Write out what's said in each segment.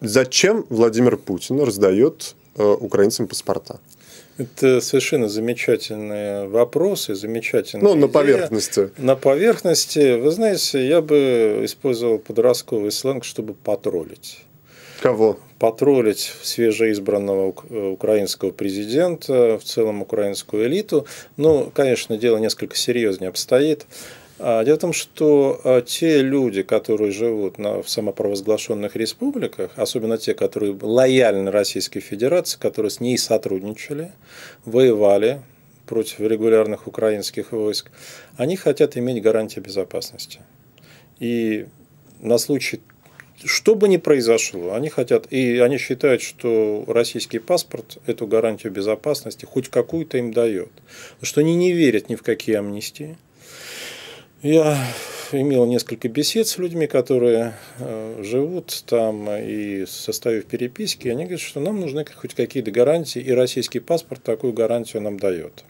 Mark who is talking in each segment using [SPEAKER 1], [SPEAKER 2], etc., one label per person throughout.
[SPEAKER 1] Зачем Владимир Путин раздает э, украинцам паспорта?
[SPEAKER 2] Это совершенно замечательные вопросы, замечательные. Ну, идея. на поверхности. На поверхности. Вы знаете, я бы использовал подростковый сленг, чтобы потроллить. Кого? Потроллить свежеизбранного э, украинского президента, в целом украинскую элиту. Ну, конечно, дело несколько серьезнее обстоит. А, дело в том, что а, те люди, которые живут на, в самопровозглашенных республиках, особенно те, которые лояльны Российской Федерации, которые с ней сотрудничали, воевали против регулярных украинских войск, они хотят иметь гарантии безопасности. И на случай, что бы ни произошло, они хотят, и они считают, что российский паспорт эту гарантию безопасности хоть какую-то им дает. что они не верят ни в какие амнистии, я имел несколько бесед с людьми, которые э, живут там и составив переписки, Они говорят, что нам нужны хоть какие-то гарантии, и российский паспорт такую гарантию нам дает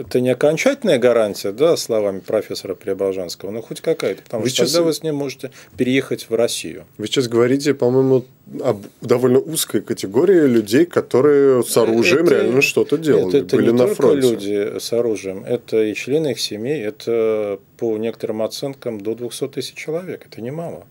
[SPEAKER 2] это не окончательная гарантия, да, словами профессора Преображенского, но хоть какая-то, потому вы что сейчас... тогда вы с ним можете переехать в Россию.
[SPEAKER 1] Вы сейчас говорите, по-моему, о довольно узкой категории людей, которые с оружием это, реально что-то делали, это, это были не на фронте.
[SPEAKER 2] люди с оружием, это и члены их семей, это по некоторым оценкам до 200 тысяч человек, это немало.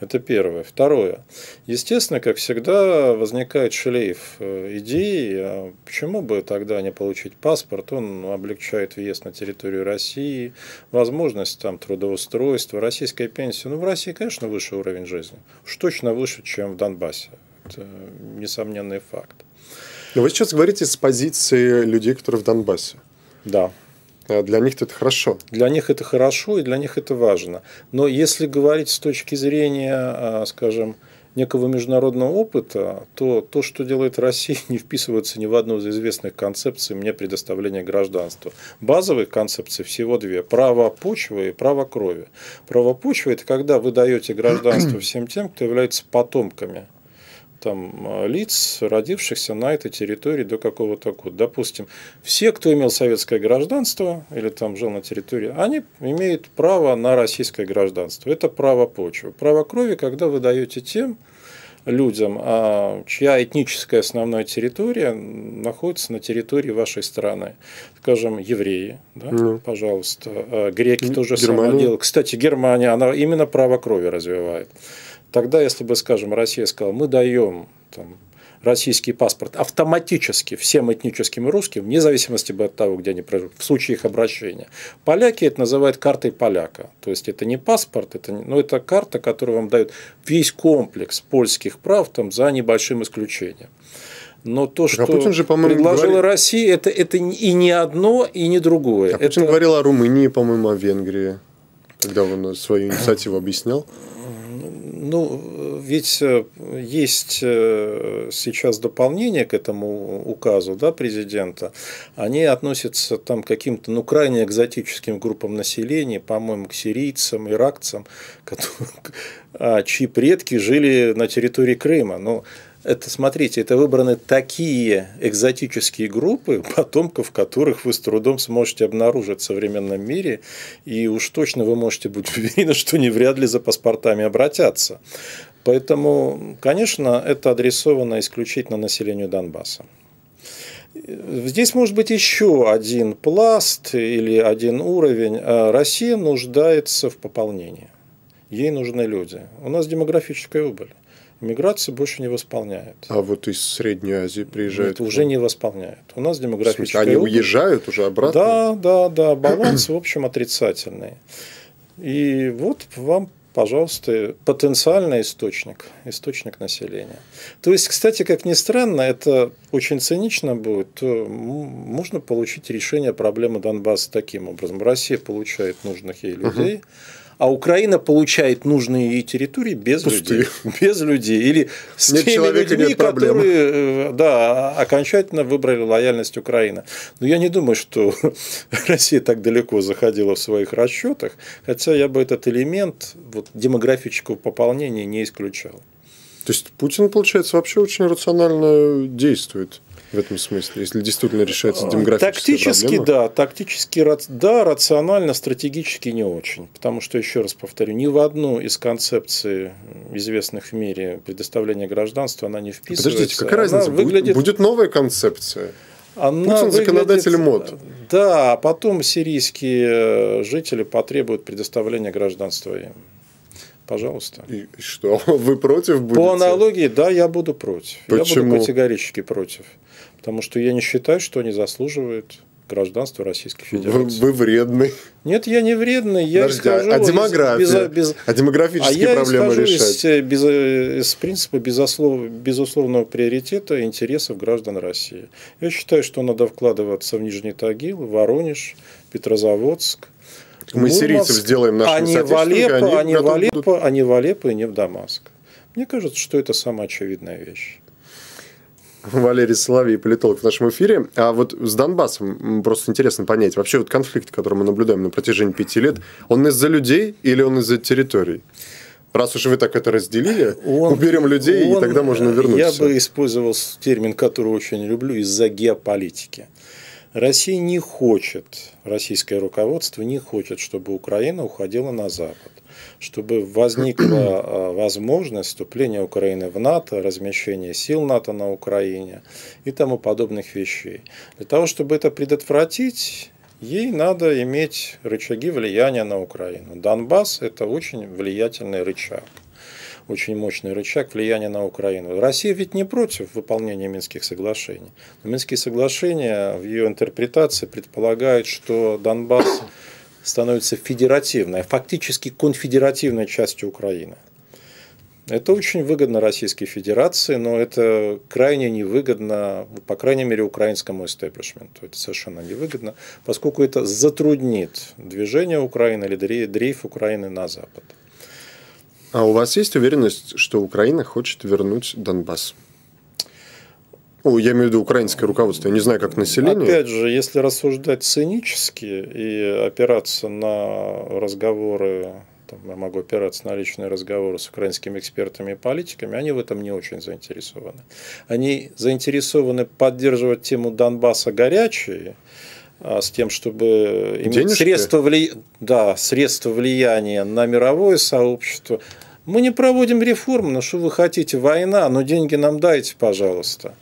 [SPEAKER 2] Это первое. Второе. Естественно, как всегда, возникает шлейф э, идей, а почему бы тогда не получить паспорт, он облегчает въезд на территорию России, возможность там трудоустройства, российская пенсия. Ну, в России, конечно, выше уровень жизни, уж точно выше, чем в Донбассе. Это несомненный факт.
[SPEAKER 1] Но вы сейчас говорите с позиции
[SPEAKER 2] людей, которые в Донбассе. Да. А для них это хорошо. Для них это хорошо и для них это важно. Но если говорить с точки зрения, а, скажем, некого международного опыта, то то, что делает Россия, не вписывается ни в одну из известных концепций мне предоставления гражданства. Базовые концепции всего две – право почвы и право крови. Право почвы – это когда вы даете гражданство всем тем, кто является потомками – там, а, лиц, родившихся на этой территории до какого-то года. Допустим, все, кто имел советское гражданство или там жил на территории, они имеют право на российское гражданство. Это право почвы. Право крови, когда вы даете тем людям, а, чья этническая основная территория находится на территории вашей страны. Скажем, евреи, да, mm. пожалуйста, а, греки тоже самое дело. Кстати, Германия, она именно право крови развивает. Тогда, если бы, скажем, Россия сказала, мы даем там, российский паспорт автоматически всем этническим русским, вне зависимости от того, где они проживают, в случае их обращения. Поляки это называют картой поляка. То есть это не паспорт, это, но это карта, которая вам дает весь комплекс польских прав там, за небольшим исключением. Но то, а что Путин же, предложила говорит... Россия,
[SPEAKER 1] это, это и не одно, и не другое. А Путин это... говорил о Румынии, по-моему, о Венгрии, когда он свою инициативу объяснял.
[SPEAKER 2] Ну, ведь э, есть э, сейчас дополнение к этому указу да, президента. Они относятся там, к каким-то ну, крайне экзотическим группам населения, по-моему, к сирийцам, иракцам, которые, а, чьи предки жили на территории Крыма. Но ну, это, смотрите, это выбраны такие экзотические группы, потомков которых вы с трудом сможете обнаружить в современном мире, и уж точно вы можете быть уверены, что не вряд ли за паспортами обратятся. Поэтому, конечно, это адресовано исключительно населению Донбасса. Здесь может быть еще один пласт или один уровень. А Россия нуждается в пополнении. Ей нужны люди. У нас демографическая убыль миграции больше не восполняет.
[SPEAKER 1] А вот из Средней Азии приезжают? Это уже не
[SPEAKER 2] восполняет. У
[SPEAKER 1] нас демографическая... Они уезжают уже обратно?
[SPEAKER 2] Да, да, да. Баланс, в общем, отрицательный. И вот вам пожалуйста, потенциальный источник, источник населения. То есть, кстати, как ни странно, это очень цинично будет, то можно получить решение проблемы Донбасса таким образом. Россия получает нужных ей людей, а Украина получает нужные ей территории без Пустые. людей. Без людей. Или с нет теми людьми, которые э, да, окончательно выбрали лояльность Украины. Но я не думаю, что Россия так далеко заходила в своих расчетах, хотя я бы этот элемент вот демографического пополнения не исключал. То есть
[SPEAKER 1] Путин, получается, вообще очень рационально действует в этом смысле, если действительно решается а, демографическая Тактически, проблема?
[SPEAKER 2] да. Тактически, да. Рационально, стратегически не очень. Потому что, еще раз повторю, ни в одну из концепций, известных в мире предоставления гражданства, она не вписывается. Подождите, какая она разница? Выглядит... Будет
[SPEAKER 1] новая концепция? Она Путин законодатель
[SPEAKER 2] мод. Да, а потом сирийские э, жители потребуют предоставления гражданства им. Пожалуйста. И что? Вы против будете? По аналогии, да, я буду против. Почему? Я буду категорически против. Потому что я не считаю, что они заслуживают гражданство Российской Федерации. Вы, вы вредный. Нет, я не вредный. Я Подожди, а, а демография? Из, без, без, а демографические а проблемы решать? Из, э, э, из принципа безуслов, безусловного приоритета интересов граждан России. Я считаю, что надо вкладываться в Нижний Тагил, Воронеж, Петрозаводск, мы Мурманск, ну, сирийцев сделаем нашими они в Алеппо, они, они, в Алеппо, будут... они в Алеппо и не в Дамаск. Мне кажется, что это самая очевидная вещь.
[SPEAKER 1] Валерий Соловей, политолог в нашем эфире. А вот с Донбассом просто интересно понять, вообще вот конфликт, который мы наблюдаем на протяжении пяти лет, он из-за людей или он из-за территорий? Раз уж вы так это разделили, он, уберем людей, он, и тогда можно вернуться. Я бы
[SPEAKER 2] использовал термин, который очень люблю, из-за геополитики. Россия не хочет, российское руководство не хочет, чтобы Украина уходила на Запад, чтобы возникла а, возможность вступления Украины в НАТО, размещения сил НАТО на Украине и тому подобных вещей. Для того, чтобы это предотвратить, ей надо иметь рычаги влияния на Украину. Донбасс – это очень влиятельный рычаг очень мощный рычаг влияния на Украину. Россия ведь не против выполнения Минских соглашений. Но Минские соглашения в ее интерпретации предполагают, что Донбасс становится федеративной, фактически конфедеративной частью Украины. Это очень выгодно Российской Федерации, но это крайне невыгодно, по крайней мере, украинскому истеблишменту. Это совершенно невыгодно, поскольку это затруднит движение Украины или дрейф Украины на Запад.
[SPEAKER 1] А у вас есть уверенность, что Украина хочет вернуть Донбасс? Ну, я имею в виду украинское руководство, я не знаю, как население. Опять
[SPEAKER 2] же, если рассуждать цинически и опираться на разговоры, там, я могу опираться на личные разговоры с украинскими экспертами и политиками, они в этом не очень заинтересованы. Они заинтересованы поддерживать тему Донбасса горячей, а, с тем, чтобы иметь Денежки? средства, вли... да, средства влияния на мировое сообщество. Мы не проводим реформ, ну что вы хотите, война, но деньги нам дайте, пожалуйста.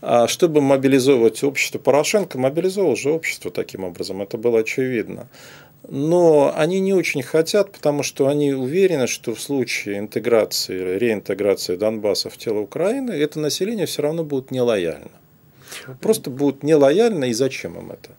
[SPEAKER 2] А чтобы мобилизовать общество, Порошенко мобилизовал же общество таким образом, это было очевидно. Но они не очень хотят, потому что они уверены, что в случае интеграции, реинтеграции Донбасса в тело Украины, это население все равно будет нелояльно. Просто будет нелояльно, и зачем им это?